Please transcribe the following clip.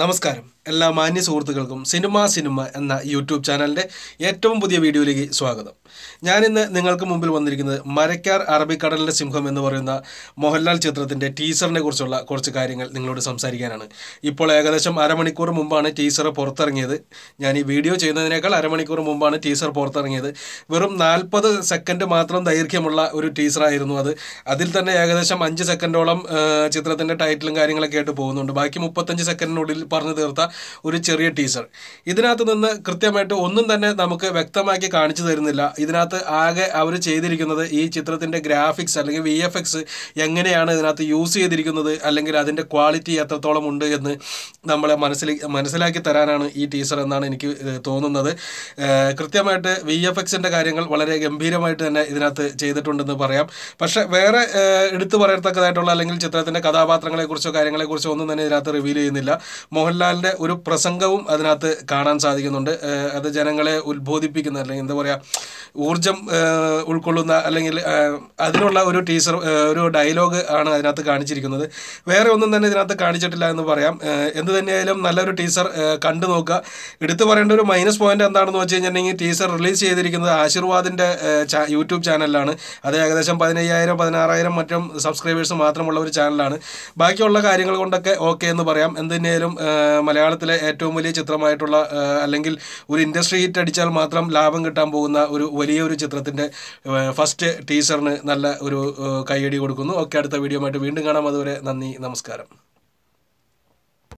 നമസ്കാരം എല്ലാ മാന്യ സുഹൃത്തുക്കൾക്കും സിനിമ സിനിമ എന്ന യൂട്യൂബ് ചാനലിൻ്റെ ഏറ്റവും പുതിയ വീഡിയോയിലേക്ക് സ്വാഗതം ഞാനിന്ന് നിങ്ങൾക്ക് മുമ്പിൽ വന്നിരിക്കുന്നത് മരക്കാർ അറബിക്കടലിൻ്റെ സിംഹം എന്ന് പറയുന്ന മോഹൻലാൽ ചിത്രത്തിൻ്റെ ടീസറിനെ കുറിച്ചുള്ള കുറച്ച് കാര്യങ്ങൾ നിങ്ങളോട് സംസാരിക്കാനാണ് ഇപ്പോൾ ഏകദേശം അരമണിക്കൂർ മുമ്പാണ് ടീസർ പുറത്തിറങ്ങിയത് ഞാൻ ഈ വീഡിയോ ചെയ്യുന്നതിനേക്കാൾ അരമണിക്കൂർ മുമ്പാണ് ടീസർ പുറത്തിറങ്ങിയത് വെറും നാൽപ്പത് സെക്കൻഡ് മാത്രം ദൈർഘ്യമുള്ള ഒരു ടീസറായിരുന്നു അത് അതിൽ തന്നെ ഏകദേശം അഞ്ച് സെക്കൻഡോളം ചിത്രത്തിൻ്റെ ടൈറ്റിലും കാര്യങ്ങളൊക്കെ ആയിട്ട് പോകുന്നുണ്ട് ബാക്കി മുപ്പത്തഞ്ച് സെക്കൻഡിനുള്ളിൽ പറഞ്ഞു തീർത്ത ഒരു ചെറിയ ടീസർ ഇതിനകത്ത് നിന്ന് കൃത്യമായിട്ട് ഒന്നും തന്നെ നമുക്ക് വ്യക്തമാക്കി കാണിച്ചു തരുന്നില്ല ഇതിനകത്ത് ആകെ അവർ ചെയ്തിരിക്കുന്നത് ഈ ചിത്രത്തിൻ്റെ ഗ്രാഫിക്സ് അല്ലെങ്കിൽ വി എഫ് എക്സ് എങ്ങനെയാണ് ഇതിനകത്ത് യൂസ് ചെയ്തിരിക്കുന്നത് അല്ലെങ്കിൽ അതിൻ്റെ ക്വാളിറ്റി എത്രത്തോളം ഉണ്ട് എന്ന് നമ്മളെ മനസ്സിൽ മനസ്സിലാക്കി തരാനാണ് ഈ ടീസർ എന്നാണ് എനിക്ക് തോന്നുന്നത് കൃത്യമായിട്ട് വി എഫ് എക്സിൻ്റെ കാര്യങ്ങൾ വളരെ ഗംഭീരമായിട്ട് തന്നെ ഇതിനകത്ത് ചെയ്തിട്ടുണ്ടെന്ന് പറയാം പക്ഷേ വേറെ എടുത്തു പറയത്തക്കതായിട്ടുള്ള അല്ലെങ്കിൽ ചിത്രത്തിൻ്റെ കഥാപാത്രങ്ങളെക്കുറിച്ചോ കാര്യങ്ങളെക്കുറിച്ചോ ഒന്നും തന്നെ ഇതിനകത്ത് റിവീൽ ചെയ്യുന്നില്ല മോഹൻലാലിൻ്റെ ഒരു പ്രസംഗവും അതിനകത്ത് കാണാൻ സാധിക്കുന്നുണ്ട് അത് ജനങ്ങളെ ഉത്ബോധിപ്പിക്കുന്ന അല്ലെങ്കിൽ എന്താ പറയുക ഊർജം ഉൾക്കൊള്ളുന്ന അല്ലെങ്കിൽ അതിനുള്ള ഒരു ടീസർ ഒരു ഡയലോഗ് ആണ് അതിനകത്ത് കാണിച്ചിരിക്കുന്നത് വേറെ ഒന്നും തന്നെ ഇതിനകത്ത് കാണിച്ചിട്ടില്ല എന്ന് പറയാം എന്ത് തന്നെയായാലും നല്ലൊരു ടീസർ കണ്ടു നോക്കുക എടുത്തു പറയേണ്ട ഒരു മൈനസ് പോയിന്റ് എന്താണെന്ന് വെച്ച് കഴിഞ്ഞിട്ടുണ്ടെങ്കിൽ ടീസർ റിലീസ് ചെയ്തിരിക്കുന്നത് ആശീർവാദിൻ്റെ യൂട്യൂബ് ചാനലിലാണ് അത് ഏകദേശം പതിനയ്യായിരം പതിനാറായിരം മറ്റും സബ്സ്ക്രൈബേഴ്സ് മാത്രമുള്ള ഒരു ചാനലാണ് ബാക്കിയുള്ള കാര്യങ്ങൾ കൊണ്ടൊക്കെ ഓക്കെ എന്ന് പറയാം എന്തിനേലും മലയാളത്തിലെ ഏറ്റവും വലിയ ചിത്രമായിട്ടുള്ള അല്ലെങ്കിൽ ഒരു ഇൻഡസ്ട്രി ഹിറ്റ് അടിച്ചാൽ മാത്രം ലാഭം കിട്ടാൻ പോകുന്ന ഒരു വലിയ ഒരു ചിത്രത്തിൻ്റെ ഫസ്റ്റ് ടീസറിന് നല്ല ഒരു കൈയടി കൊടുക്കുന്നു ഒക്കെ അടുത്ത വീഡിയോ ആയിട്ട് വീണ്ടും കാണാം അതുവരെ നന്ദി നമസ്കാരം